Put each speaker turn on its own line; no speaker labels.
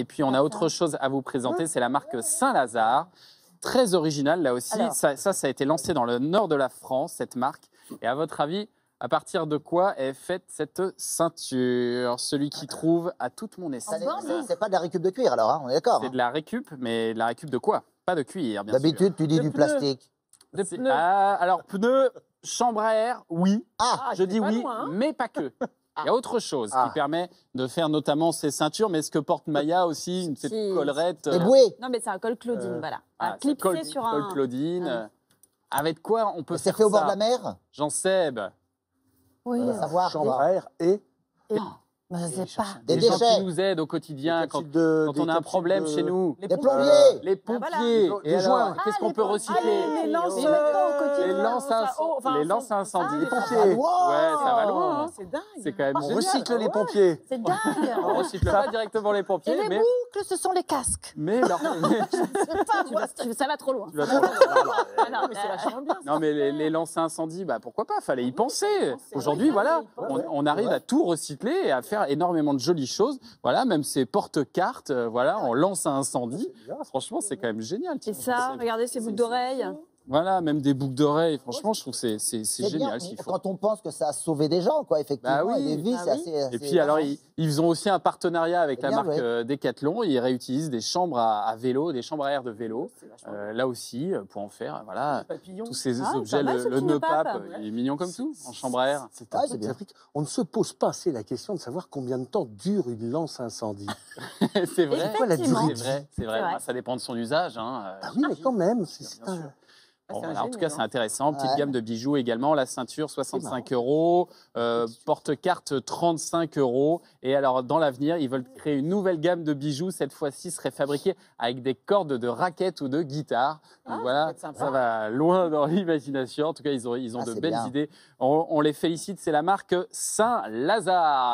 Et puis on a autre chose à vous présenter, mmh. c'est la marque Saint-Lazare. Très originale là aussi. ça, ça, a été lancé dans le nord de la France, cette marque. Et à votre avis, à partir de quoi est faite cette ceinture Celui qui trouve à toute mon essai. C'est pas de la récup de cuir alors, hein, on est d'accord. C'est hein. de la récup, mais de la récup de quoi Pas de cuir, bien sûr. D'habitude, tu dis du plastique. Ah, alors, pneus, chambre à air, oui. Ah, ah je dis oui, hein. mais pas que. Il y a autre chose qui ah. permet de faire notamment ces ceintures, mais ce que porte Maya aussi, une petite collerette. euh, Non, mais c'est un col Claudine, euh, voilà. Un clipsé sur col un. Claudine. Ah Avec quoi on peut C'est fait au bord de la mer Jean Seb. Oui, savoir. Chambre à air Et- bah, je sais pas. Des, gens qui nous aident au quotidien quand, on a un problème chez nous. Les, pompiers. les ah, pompiers. les joints. Ah, Qu'est-ce qu'on peut recycler Les lances Les lances à incendie. Les pompiers. Oh, ah, ouais, ça va loin. Hein. C'est dingue. C'est quand même On recycle les pompiers. C'est dingue. On recycle pas directement les pompiers. Et les boucles, ce sont les casques. Mais non. Ça va trop loin. Non, mais les lances incendies, incendie, bah, pourquoi pas Fallait y penser. Aujourd'hui, voilà, on arrive à tout recycler et à faire énormément de jolies choses. Voilà, même ces porte-cartes, euh, voilà, ah, on lance un incendie. Franchement, c'est quand même génial. Et ça, regardez ces boucles d'oreilles. Voilà, même des boucles d'oreilles. Franchement, je trouve que c'est génial Quand on pense que ça a sauvé des gens, quoi, effectivement, bah et des vies, bah c'est assez, Et puis, alors, ils, ont aussi un partenariat avec la marque euh, Decathlon. Ils réutilisent des chambres à, vélo, des chambres à air de vélo. Euh, là aussi, euh, pour en faire, voilà, tous ces ah, objets. le, nœud pape, il est mignon comme tout, en chambre à air. C'est ah, bien. On ne se pose pas assez la question de savoir combien de temps dure une lance incendie. c'est vrai. C'est vrai, c'est bah, vrai. Ça dépend de son usage. Hein, ah oui, mais quand même, c'est ah, en tout cas, c'est hein. intéressant. Petite gamme de bijoux également. La ceinture, 65 euros. Euh, porte-carte, 35 euros. Et alors, dans l'avenir, ils veulent créer une nouvelle gamme de bijoux. Cette fois-ci, serait fabriquée avec des cordes de raquettes ou de guitare. Ah, Donc voilà, ça, va loin dans l'imagination. En tout cas, ils ont, ils ont ah, de belles idées. On, on les félicite. C'est la marque Saint-Lazare.